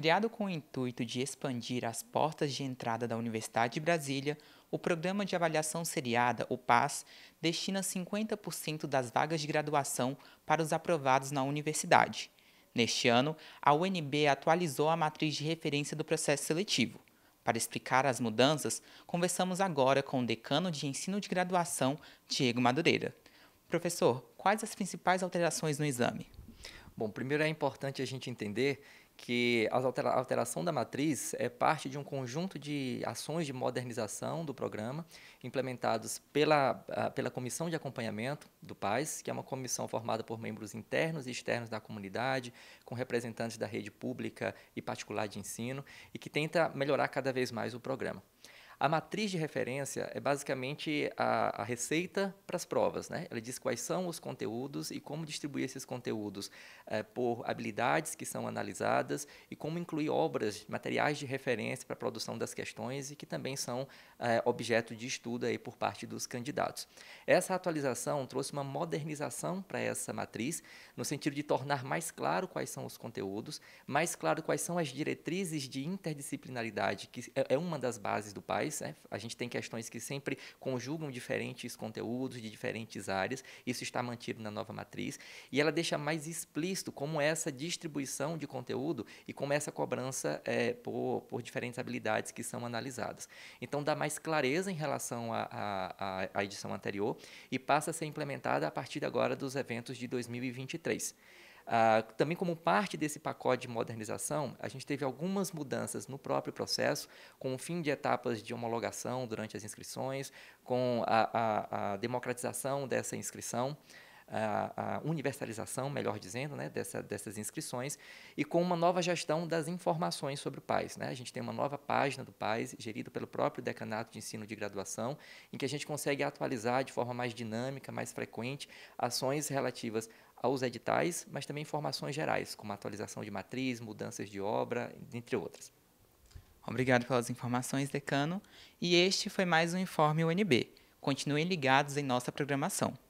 Criado com o intuito de expandir as portas de entrada da Universidade de Brasília, o Programa de Avaliação Seriada, o PAS, destina 50% das vagas de graduação para os aprovados na universidade. Neste ano, a UNB atualizou a matriz de referência do processo seletivo. Para explicar as mudanças, conversamos agora com o decano de ensino de graduação, Diego Madureira. Professor, quais as principais alterações no exame? Bom, primeiro é importante a gente entender que a alteração da matriz é parte de um conjunto de ações de modernização do programa implementados pela, ah, pela comissão de acompanhamento do PAIS, que é uma comissão formada por membros internos e externos da comunidade, com representantes da rede pública e particular de ensino, e que tenta melhorar cada vez mais o programa. A matriz de referência é basicamente a, a receita para as provas. Né? Ela diz quais são os conteúdos e como distribuir esses conteúdos eh, por habilidades que são analisadas e como incluir obras, materiais de referência para a produção das questões e que também são eh, objeto de estudo aí por parte dos candidatos. Essa atualização trouxe uma modernização para essa matriz, no sentido de tornar mais claro quais são os conteúdos, mais claro quais são as diretrizes de interdisciplinaridade, que é, é uma das bases do PAIS. Né? A gente tem questões que sempre conjugam diferentes conteúdos, de diferentes áreas, isso está mantido na nova matriz, e ela deixa mais explícito como é essa distribuição de conteúdo e como é essa cobrança é, por, por diferentes habilidades que são analisadas. Então, dá mais clareza em relação à edição anterior e passa a ser implementada a partir agora dos eventos de 2023. Ah, também como parte desse pacote de modernização, a gente teve algumas mudanças no próprio processo, com o fim de etapas de homologação durante as inscrições, com a, a, a democratização dessa inscrição, a, a, universalização, melhor dizendo, né, dessa, dessas inscrições, e com uma nova gestão das informações sobre o PAIS. Né? A gente tem uma nova página do PAIS, gerida pelo próprio Decanato de Ensino de Graduação, em que a gente consegue atualizar de forma mais dinâmica, mais frequente, ações relativas aos editais, mas também informações gerais, como atualização de matriz, mudanças de obra, entre outras. Obrigado pelas informações, decano. E este foi mais um Informe UNB. Continuem ligados em nossa programação.